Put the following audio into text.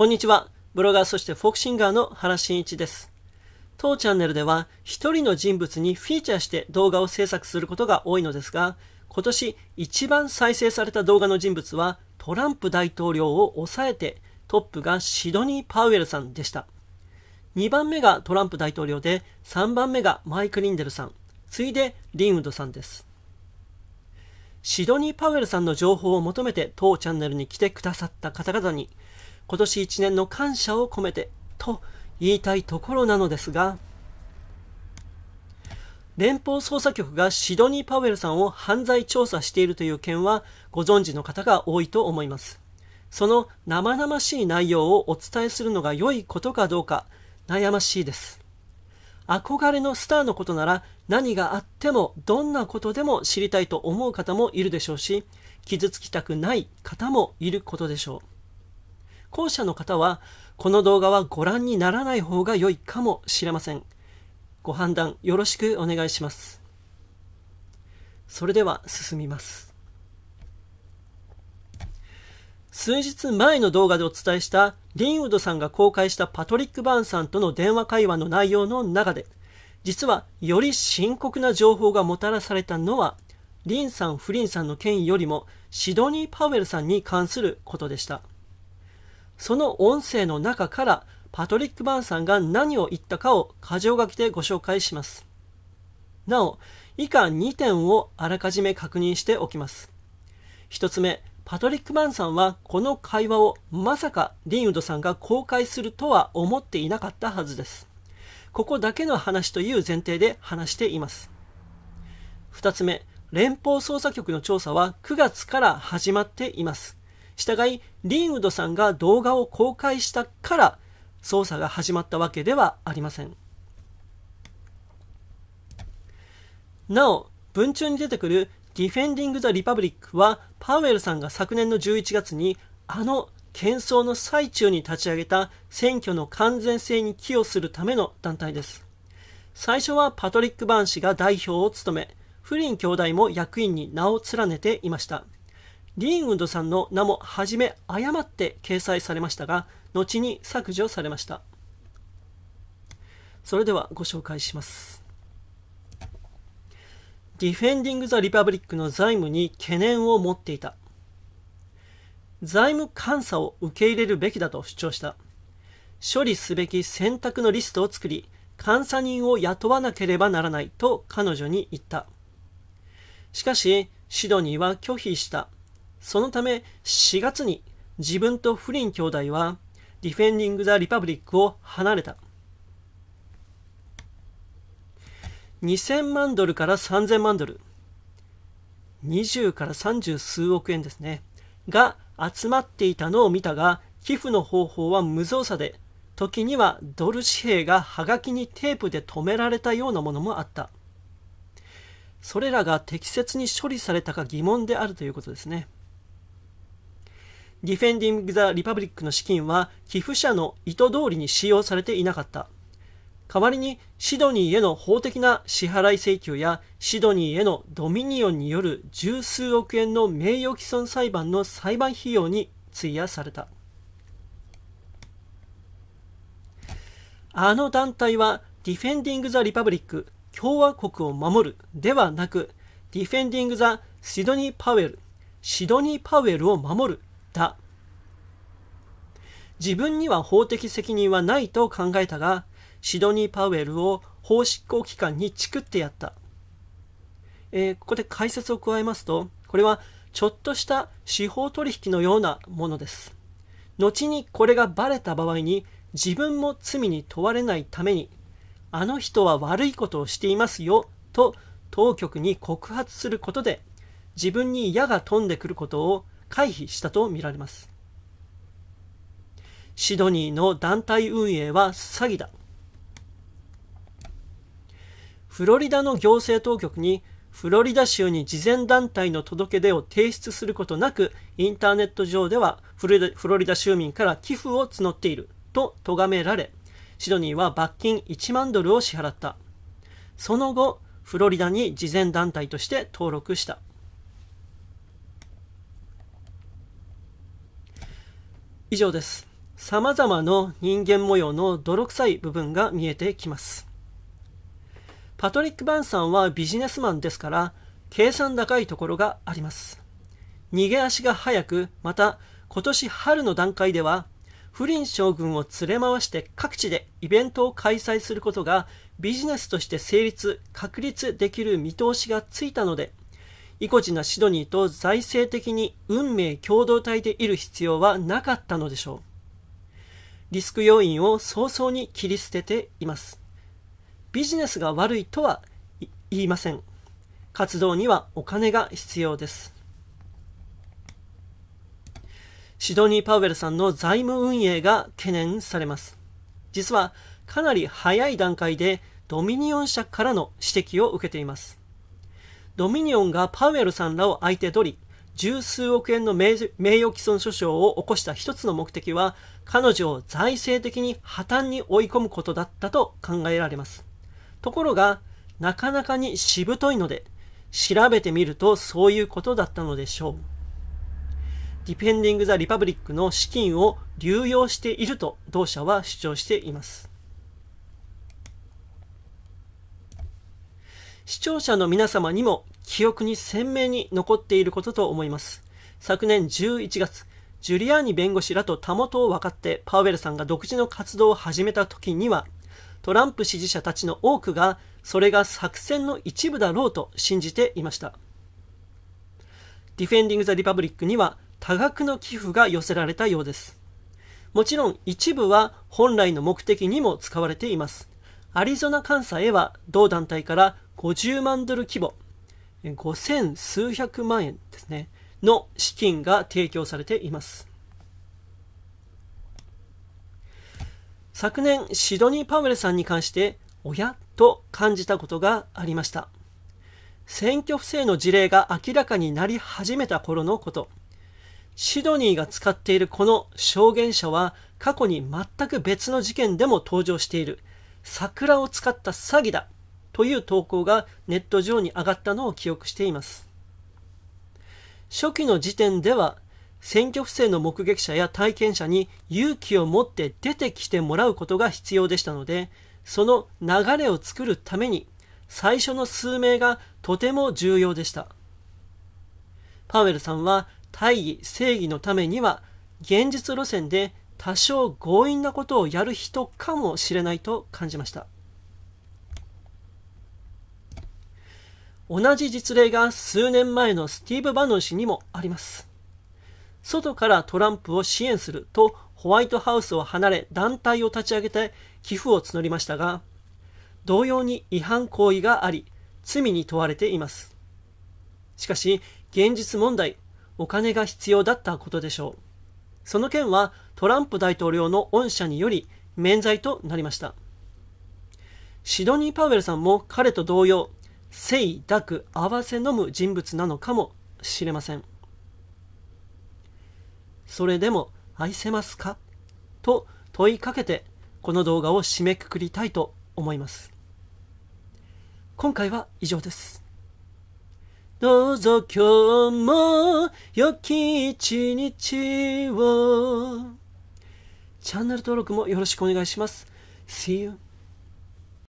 こんにちは。ブロガーそしてフォークシンガーの原真一です。当チャンネルでは一人の人物にフィーチャーして動画を制作することが多いのですが、今年一番再生された動画の人物はトランプ大統領を抑えてトップがシドニー・パウエルさんでした。2番目がトランプ大統領で3番目がマイク・リンデルさん、次いでリンウドさんです。シドニー・パウエルさんの情報を求めて当チャンネルに来てくださった方々に今年一年の感謝を込めてと言いたいところなのですが、連邦捜査局がシドニー・パウエルさんを犯罪調査しているという件はご存知の方が多いと思います。その生々しい内容をお伝えするのが良いことかどうか悩ましいです。憧れのスターのことなら何があってもどんなことでも知りたいと思う方もいるでしょうし、傷つきたくない方もいることでしょう。後者の方は、この動画はご覧にならない方が良いかもしれません。ご判断よろしくお願いします。それでは進みます。数日前の動画でお伝えしたリンウドさんが公開したパトリック・バーンさんとの電話会話の内容の中で、実はより深刻な情報がもたらされたのは、リンさん、フリンさんの権威よりもシドニー・パウエルさんに関することでした。その音声の中からパトリック・バーンさんが何を言ったかを箇条書きでご紹介します。なお、以下2点をあらかじめ確認しておきます。1つ目、パトリック・バーンさんはこの会話をまさかリンウドさんが公開するとは思っていなかったはずです。ここだけの話という前提で話しています。2つ目、連邦捜査局の調査は9月から始まっています。従い、リンウドさんが動画を公開したから捜査が始まったわけではありません。なお、文中に出てくるディフェンディング・ザ・リパブリックは、パウエルさんが昨年の11月に、あの喧騒の最中に立ち上げた選挙の完全性に寄与するための団体です。最初はパトリック・バーン氏が代表を務め、フリン兄弟も役員に名を連ねていました。リーンウッドさんの名も初め誤って掲載されましたが、後に削除されました。それではご紹介します。ディフェンディング・ザ・リパブリックの財務に懸念を持っていた。財務監査を受け入れるべきだと主張した。処理すべき選択のリストを作り、監査人を雇わなければならないと彼女に言った。しかし、シドニーは拒否した。そのため4月に自分とフリン兄弟はディフェンディング・ザ・リパブリックを離れた。2000万ドルから3000万ドル、20から30数億円ですね、が集まっていたのを見たが、寄付の方法は無造作で、時にはドル紙幣がはがきにテープで留められたようなものもあった。それらが適切に処理されたか疑問であるということですね。ディフェンディング・ザ・リパブリックの資金は寄付者の意図通りに使用されていなかった。代わりにシドニーへの法的な支払い請求やシドニーへのドミニオンによる十数億円の名誉毀損裁判の裁判費用に費やされた。あの団体はディフェンディング・ザ・リパブリック共和国を守るではなくディフェンディング・ザ・シドニー・パウエルシドニー・パウエルを守るた。自分には法的責任はないと考えたが、シドニー・パウエルを法執行機関にチクってやった。えー、ここで解説を加えますと、これはちょっとした司法取引のようなものです。後にこれがバレた場合に自分も罪に問われないために、あの人は悪いことをしていますよと当局に告発することで自分に矢が飛んでくることを回避したとみられます。シドニーの団体運営は詐欺だ。フロリダの行政当局にフロリダ州に慈善団体の届け出を提出することなく、インターネット上ではフロリダ州民から寄付を募っていると咎められ、シドニーは罰金1万ドルを支払った。その後、フロリダに慈善団体として登録した。以上です。様々な人間模様の泥臭い部分が見えてきます。パトリック・バンさんはビジネスマンですから、計算高いところがあります。逃げ足が速く、また今年春の段階では、不倫将軍を連れ回して各地でイベントを開催することがビジネスとして成立、確立できる見通しがついたので、意固地なシドニーと財政的に運命共同体でいる必要はなかったのでしょう。リスク要因を早々に切り捨てています。ビジネスが悪いとは言いません。活動にはお金が必要です。シドニー・パウエルさんの財務運営が懸念されます。実はかなり早い段階でドミニオン社からの指摘を受けています。ドミニオンがパウエルさんらを相手取り、十数億円の名誉毀損訴訟を起こした一つの目的は、彼女を財政的に破綻に追い込むことだったと考えられます。ところが、なかなかにしぶといので、調べてみるとそういうことだったのでしょう。ディペンディング・ザ・リパブリックの資金を流用していると同社は主張しています。視聴者の皆様にも記憶に鮮明に残っていることと思います。昨年11月、ジュリアーニ弁護士らとたもとを分かってパウエルさんが独自の活動を始めた時には、トランプ支持者たちの多くが、それが作戦の一部だろうと信じていました。ディフェンディング・ザ・リパブリックには多額の寄付が寄せられたようです。もちろん一部は本来の目的にも使われています。アリゾナ監査へは同団体から50万ドル規模、5000数百万円ですね、の資金が提供されています。昨年、シドニー・パウエルさんに関して、おやと感じたことがありました。選挙不正の事例が明らかになり始めた頃のこと。シドニーが使っているこの証言者は過去に全く別の事件でも登場している。桜を使った詐欺だという投稿がネット上に上がったのを記憶しています。初期の時点では、選挙不正の目撃者や体験者に勇気を持って出てきてもらうことが必要でしたので、その流れを作るために、最初の数名がとても重要でした。パウエルさんは、大義、正義のためには、現実路線で多少強引なことをやる人かもしれないと感じました。同じ実例が数年前のスティーブ・バノン氏にもあります。外からトランプを支援するとホワイトハウスを離れ団体を立ち上げて寄付を募りましたが、同様に違反行為があり、罪に問われています。しかし、現実問題、お金が必要だったことでしょう。その件はトランプ大統領の恩赦により免罪となりました。シドニー・パウエルさんも彼と同様、だ濁合わせ飲む人物なのかもしれませんそれでも愛せますかと問いかけてこの動画を締めくくりたいと思います今回は以上ですどうぞ今日も良き一日をチャンネル登録もよろしくお願いします See you